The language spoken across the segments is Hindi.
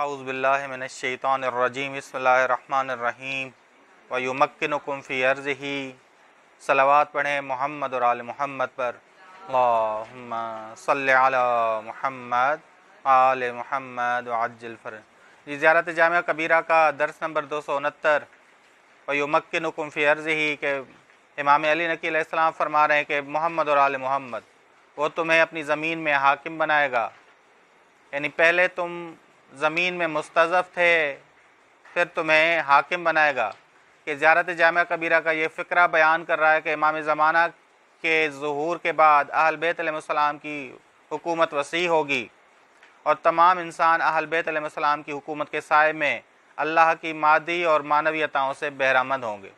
आउज़बिल्लिमिनशैतरजीम बसमीम वयुमक्न कुम्फ़ी अर्ज़ ही सलावात पढ़ें मोहम्मद और आल मोहम्मद पर सल मोहम्मद आल मोहम्मद आजलफर जी ज़्यारत जाम कबीरा का दर्स नंबर दो सौ उनहत्तर वयुमक्न कुम्फ़ी अर्ज़ ही के इमाम अली नकीम फरमा रहे हैं कि मोहम्मद और आल मोहम्मद वो तुम्हें अपनी ज़मीन में हाकिम बनाएगा यानी पहले तुम ज़मीन में मुस्तफ़ थे फिर तुम्हें हाकिम बनाएगा कि ज्यारत जाम कबीरा का ये फ़िक्रा बयान कर रहा है कि इमाम ज़माना के जहूर के बाद अहल बेतम की हुकूमत वसी होगी और तमाम इंसान अहल बेतम की हुकूमत के साय में अल्लाह की मादी और मानवीयताओं से बहरामंद होंगे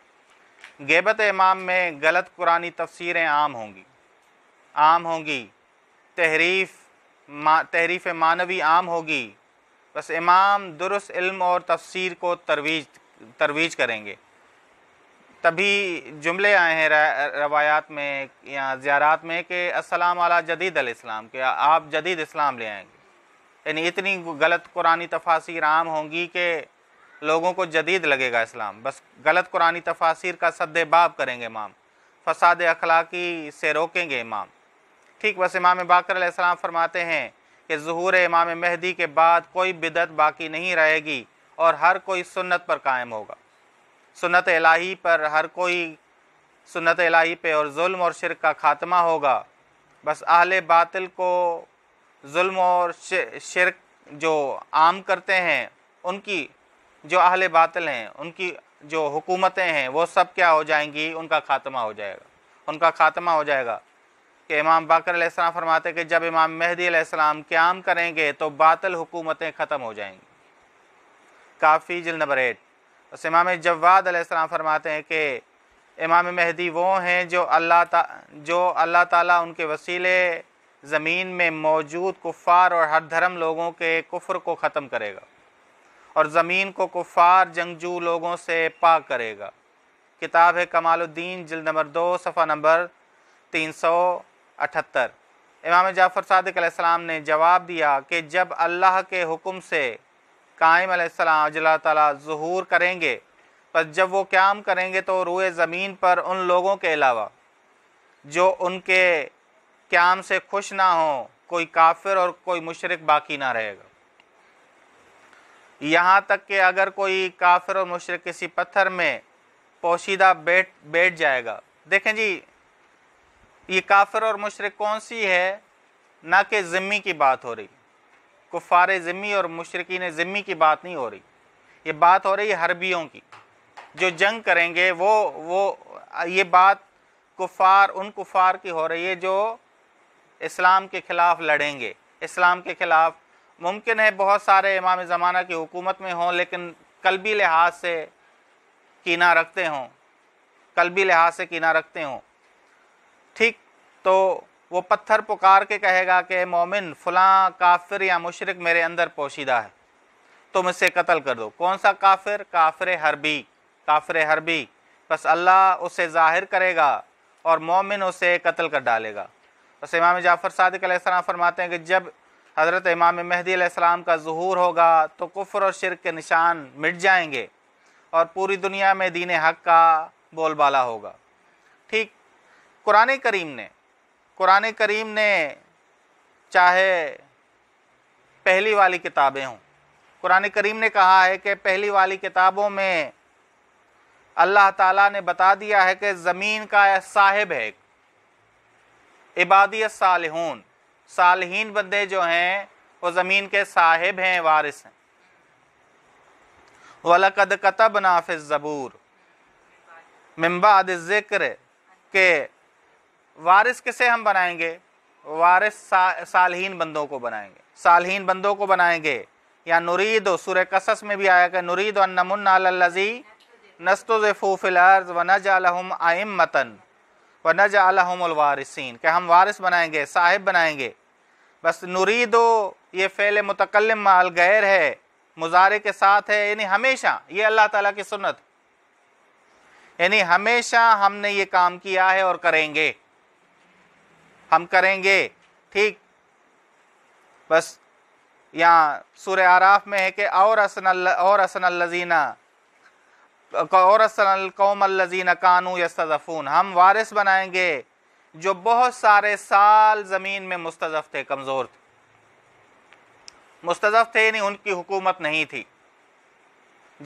गेबत इमाम में गलत कुरानी तफसीरें आम होंगी आम होंगी तहरीफ मा, तहरीफ मानवी आम होगी बस इमाम दुरुस्त इल्म और तफसीर को तरवीज तरवीज करेंगे तभी जुमले आए हैं रवायात में या ज़्यारात में कि असलम आला जदीद इस्लाम के आप जदीद इस्लाम ले आएंगे यानी इतनी गलत कुरानी तफासिर आम होंगी कि लोगों को जदीद लगेगा इस्लाम बस गलत कुरानी तफासिर का बाब करेंगे इमाम फसाद अखलाकी से रोकेंगे इमाम ठीक बस इमाम बाकर फरमाते हैं कि जहूर इमाम महदी के बाद कोई बिदत बाकी नहीं रहेगी और हर कोई सुन्नत पर कायम होगा सुन्नत इलाही पर हर कोई सुन्नत इलाही पे और जुल्म और शिरक का खात्मा होगा बस आहले बातिल को जुल्म और शिरक जो आम करते हैं उनकी जो आहले बातिल हैं उनकी जो हुकूमतें हैं वो सब क्या हो जाएंगी उनका खात्मा हो जाएगा उनका खात्मा हो जाएगा कि इमाम बकर फरमाते कि जब इमाम महदी क्याम करेंगे तो बातल हुकूमतें ख़त्म हो जाएंगी काफ़ी जल नंबर एट उस इमाम जवाद फरमाते हैं कि इमाम महदी वो हैं जो अल्लाह जो अल्लाह ताला उनके वसीले ज़मीन में मौजूद कुफ़ार और हर धर्म लोगों के कुफ्र को ख़त्म करेगा और ज़मीन को कुफ़ार जंगजू लोगों से पाक करेगा किताब है कमालुद्दीन जल नंबर दो सफ़ा नंबर तीन सौ अठहत्तर इमाम जाफ़र सदक ने जवाब दिया कि जब अल्लाह के हुक्म से कायम अजल्ला ताला जहूर करेंगे पर जब वो क्याम करेंगे तो रुए ज़मीन पर उन लोगों के अलावा जो उनके क्याम से खुश ना हो कोई काफिर और कोई मुशरक बाकी ना रहेगा यहाँ तक कि अगर कोई काफिर और मुशरक किसी पत्थर में पोशीदा बैठ बैठ जाएगा देखें जी ये काफिर और मशरक कौन सी है ना कि ज़िम्मी की बात हो रही कुफ़ार ज़िम्मी और मुशरकिन ज़िम्मी की बात नहीं हो रही ये बात हो रही है हरबियों की जो जंग करेंगे वो वो ये बात कुफ़ार उन कुफ़ार की हो रही है जो इस्लाम के ख़िलाफ़ लड़ेंगे इस्लाम के ख़िलाफ़ मुमकिन है बहुत सारे इमाम ज़माना की हुकूमत में हों लेकिन कलबी लिहाज से कीना रखते हों कलबी लिहाज से कीना रखते हों ठीक तो वो पत्थर पुकार के कहेगा कि मोमिन फलां काफिर या मुशरक मेरे अंदर पोशीदा है तुम इसे कत्ल कर दो कौन सा काफिर काफिर हरबी काफिर हरबी बस अल्लाह उसे ज़ाहिर करेगा और मोमिन उसे कत्ल कर डालेगा बस इमाम जाफ़र सदक फरमाते हैं कि जब हज़रत इमाम महदी आसमाम का जहूर होगा तो कुफर और शिर के निशान मिट जाएंगे और पूरी दुनिया में दीन हक का बोलबाला होगा ठीक कुरान करीम ने कुरान करीम ने चाहे पहली वाली किताबें हों कुरान करीम ने कहा है कि पहली वाली किताबों में अल्लाह ताला ने बता दिया है कि ज़मीन का साहिब है इबादियत सालहून सालहीन बंदे जो हैं वो ज़मीन के साहिब हैं वारिस हैं वलकद कतब नाफिज़ ज़बूर मम्बाद ज़िक्र के वारिस किसे हम बनाएंगे वारिस सा, सालहीन बंदों को बनाएंगे सालहीन बंदों को बनाएंगे या नुरीद सुर कसस में भी आया कि नुरीद नमनजी व वनज अलहम आइम मतन वनज अलहमवारसिन के हम वारिस बनाएंगे साहिब बनाएंगे बस नुरीदो ये फ़ैल मतकलम माल गैर है मुजारे के साथ है यानी हमेशा ये अल्लाह ताला की सुनत यानी हमेशा हमने ये काम किया है और करेंगे हम करेंगे ठीक बस यहाँ सूर आराफ में है कि और असन और असन लजीना और असल कौम लजीना कानू यस्तफ़ून हम वारिस बनाएंगे जो बहुत सारे साल ज़मीन में मुस्तफ़ थे कमज़ोर थे मुस्तफ़ थे नहीं उनकी हुकूमत नहीं थी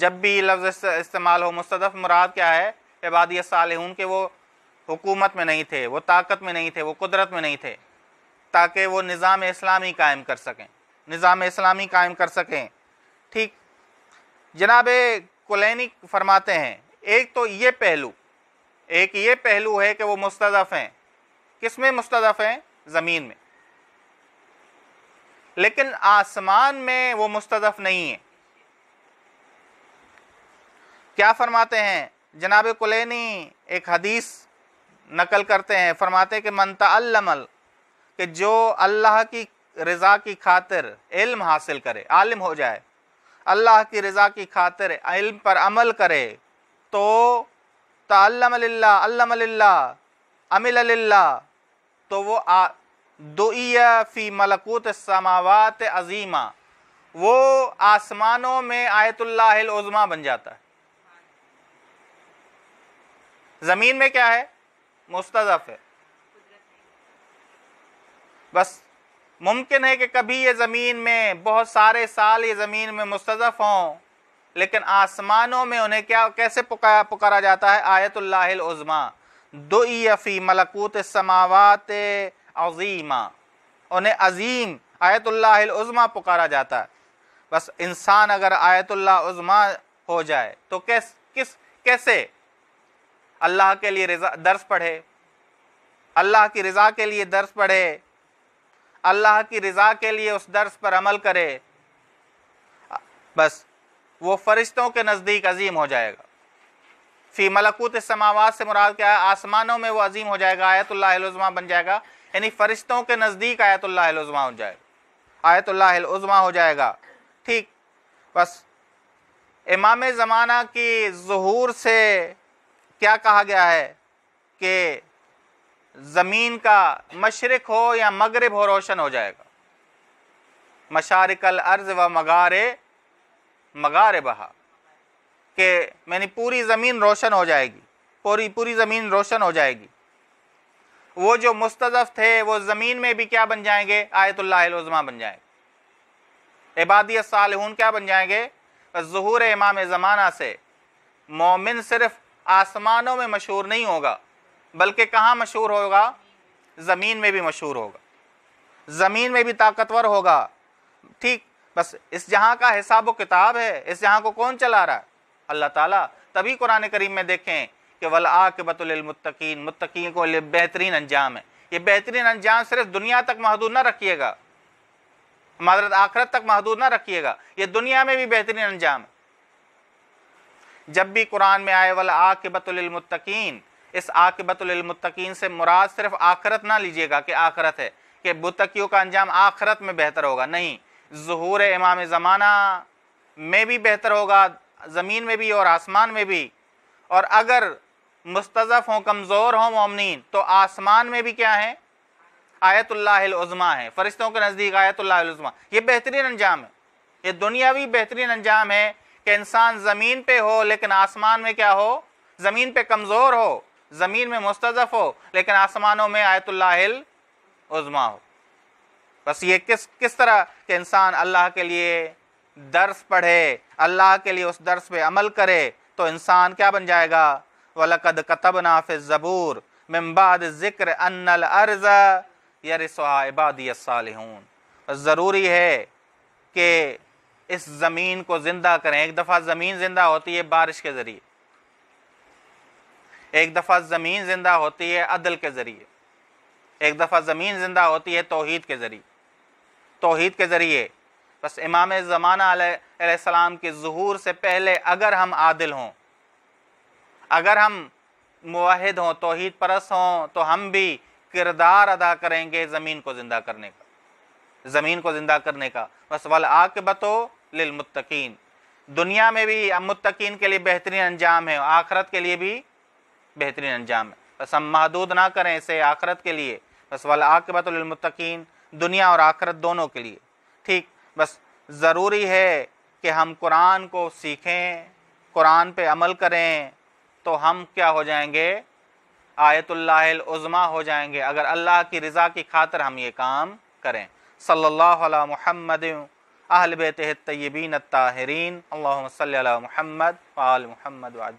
जब भी लफ्ज़ इस्तेमाल हो मुस्तफ़ मुराद क्या है इबादिया साल उनके वो हुकूमत में नहीं थे वो ताकत में नहीं थे वो कुदरत में नहीं थे ताकि वो निज़ाम इस्लामी कायम कर सकें निज़ाम इस्लामी कायम कर सकें ठीक जनाब कुलैनिक फरमाते हैं एक तो ये पहलू एक ये पहलू है कि वो मुस्तफ़ हैं किस में मुस्तफ़ हैं ज़मीन में लेकिन आसमान में वो मुस्तफ़ नहीं है क्या फरमाते हैं जनाब कुलैनी एक हदीस नकल करते हैं फरमाते कि मनतामल कि जो अल्लाह की रज़ा की खातिर इल्म हासिल करे आलिम हो जाए अल्लाह की रज़ा की खातिर इल्म पर अमल करे तो तल्ला अमिल्ला तो वो दुआ फ़ी मलकूत समावत अजीमा वो आसमानों में आयतुल्लाजमा बन जाता है ज़मीन में क्या है मुस्तफ है बस मुमकिन है कि कभी ये ज़मीन में बहुत सारे साल ये ज़मीन में मुस्तफ़ हों लेकिन आसमानों में उन्हें क्या कैसे पुकारा पुकारा जाता है आयतुल्लाज़मा दो फ़ी मलकूत समावत अजीमा उन्हें अजीम आयतुल्लाज़मा पुकारा जाता है बस इंसान अगर आयतुल्लाज़मा हो जाए तो कैस किस कैसे अल्लाह के लिए रजा दर्स पढ़े अल्लाह की रज़ा के लिए दर्स पढ़े अल्लाह की रज़ा के लिए उस दर्स पर अमल करे बस वो फरिश्तों के नज़दीक अजीम हो जाएगा फ़ी मलकूत समावात से मुराद क्या है आसमानों में वो अजीम हो जाएगा आयतुल्लाज़मा बन जाएगा यानी फ़रिश्तों के नज़दीक आयतुल्लाज़मा हो जाएगा आयतुल्लाज़मा हो जाएगा ठीक बस इमाम ज़माना की जहूर से क्या कहा गया है कि ज़मीन का मशरक हो या मगरब हो रोशन हो जाएगा मशारकल अर्ज़ व मगारे मगारे बहा कि मैंने पूरी ज़मीन रोशन हो जाएगी पूरी पूरी ज़मीन रोशन हो जाएगी वो जो मुस्तफ़ थे वो ज़मीन में भी क्या बन जाएंगे आयतुल्लाजमा बन जाएंगे इबादी साल क्या बन जाएंगे जहूर इमाम ज़माना से मोमिन सिर्फ आसमानों में मशहूर नहीं होगा बल्कि कहाँ मशहूर होगा ज़मीन में भी मशहूर होगा ज़मीन में भी ताकतवर होगा ठीक बस इस जहाँ का हिसाब व किताब है इस जहाँ को कौन चला रहा है अल्लाह ताला तभी कुरान करीम में देखें कि वल आकबतुलमतकीन मुतकीन को बेहतरीन अंजाम है ये बेहतरीन अंजाम सिर्फ दुनिया तक महदूद ना रखिएगा मदरत आखरत तक महदूद ना रखिएगा ये दुनिया में भी बेहतरीन अंजाम है जब भी कुरान में आए वाला आकबतुलमतकीन इस आकबतुलमतकीन से मुराद सिर्फ आखरत ना लीजिएगा कि आखरत है कि बुतकियों का अंजाम आखरत में बेहतर होगा नहीं जहूर इमाम ज़माना में भी बेहतर होगा ज़मीन में भी और आसमान में भी और अगर मुस्तफ़ हों कमज़ोर हों ममिन तो आसमान में भी क्या है आयतुल्लाज़मा है फ़रिश्तों के नज़दीक आयतुल्लाज़मा ये बेहतरीन अंजाम है ये दुनियावी बेहतरीन अंजाम है कि इंसान ज़मीन पे हो लेकिन आसमान में क्या हो ज़मीन पे कमज़ोर हो ज़मीन में मुस्तफ़ हो लेकिन आसमानों में आयतुल्लाहिल उज़मा हो बस ये किस किस तरह के इंसान अल्लाह के लिए दर्स पढ़े अल्लाह के लिए उस दर्स पे अमल करे तो इंसान क्या बन जाएगा वलकद कतब नाफिज ज़बूर मम्बाद ज़िक्र अनल अर्ज़ यर इबादी ज़रूरी है कि इस ज़मीन को ज़िंदा करें एक दफ़ा ज़मीन ज़िंदा होती है बारिश के ज़रिए एक दफ़ा ज़मीन ज़िंदा होती है अदल के ज़रिए एक दफ़ा ज़मीन ज़िंदा होती है तोहद के ज़रिए तोहद के ज़रिए बस इमाम ज़माना के जहूर से पहले अगर हम आदिल हों अगर हम मुहिद हों तोहद परस हों तो हम भी किरदार अदा करेंगे ज़मीन को ज़िंदा करने का ज़मीन को ज़िंदा करने का बस वल बतो लिलमुत्तकीन दुनिया में भी मुत्तकीन के लिए बेहतरीन अंजाम है आखरत के लिए भी बेहतरीन अंजाम है बस हम महदूद ना करें इसे आखरत के लिए बस वाल आकबतमुत्तकीन दुनिया और आखरत दोनों के लिए ठीक बस ज़रूरी है कि हम कुरान को सीखें कुरान पे अमल करें तो हम क्या हो जाएंगे आयतुल्लाज़मा हो जाएंगे अगर अल्लाह की रज़ा की खातर हम ये काम करें सल्ला महमद अहल बेत तयबीन ताहरीन महमद आल महमद